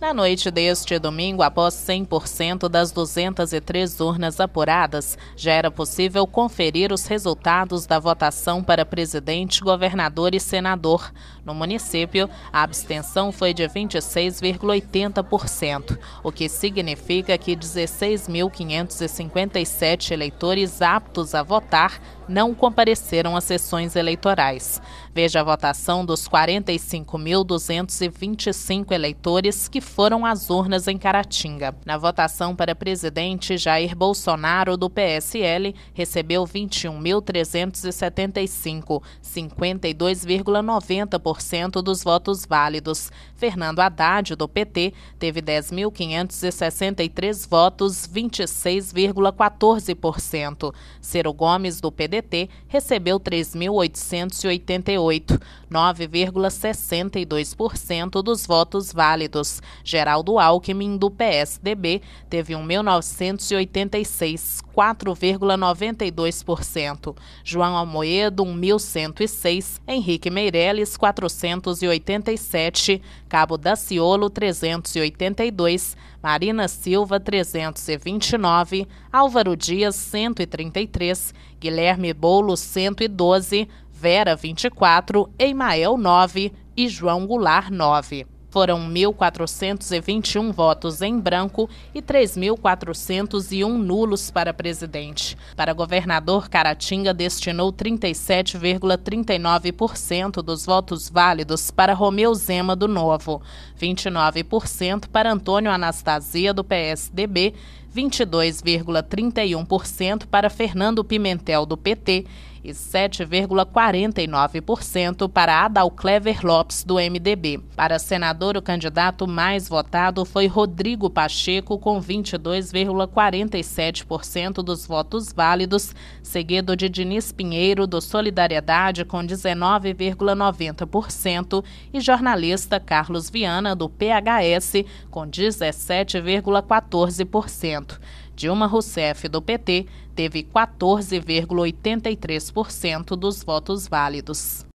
Na noite deste domingo, após 100% das 203 urnas apuradas, já era possível conferir os resultados da votação para presidente, governador e senador. No município, a abstenção foi de 26,80%, o que significa que 16.557 eleitores aptos a votar não compareceram às sessões eleitorais. Veja a votação dos 45.225 eleitores que foram às urnas em Caratinga. Na votação para presidente, Jair Bolsonaro, do PSL, recebeu 21.375, 52,90% dos votos válidos. Fernando Haddad, do PT, teve 10.563 votos, 26,14%. Ciro Gomes, do PDT, recebeu 3.888, 9,62% dos votos válidos. Geraldo Alckmin, do PSDB, teve 1.986, 4,92%. João Almoedo, 1.106. Henrique Meirelles, 487. Cabo Daciolo, 382. Marina Silva, 329. Álvaro Dias, 133. Guilherme Boulo, 112. Vera, 24. Emael 9. E João Goulart, 9. Foram 1.421 votos em branco e 3.401 nulos para presidente. Para governador, Caratinga destinou 37,39% dos votos válidos para Romeu Zema do Novo, 29% para Antônio Anastasia do PSDB, 22,31% para Fernando Pimentel, do PT, e 7,49% para Adal Clever Lopes, do MDB. Para senador, o candidato mais votado foi Rodrigo Pacheco, com 22,47% dos votos válidos, seguido de Diniz Pinheiro, do Solidariedade, com 19,90%, e jornalista Carlos Viana, do PHS, com 17,14%. Dilma Rousseff, do PT, teve 14,83% dos votos válidos.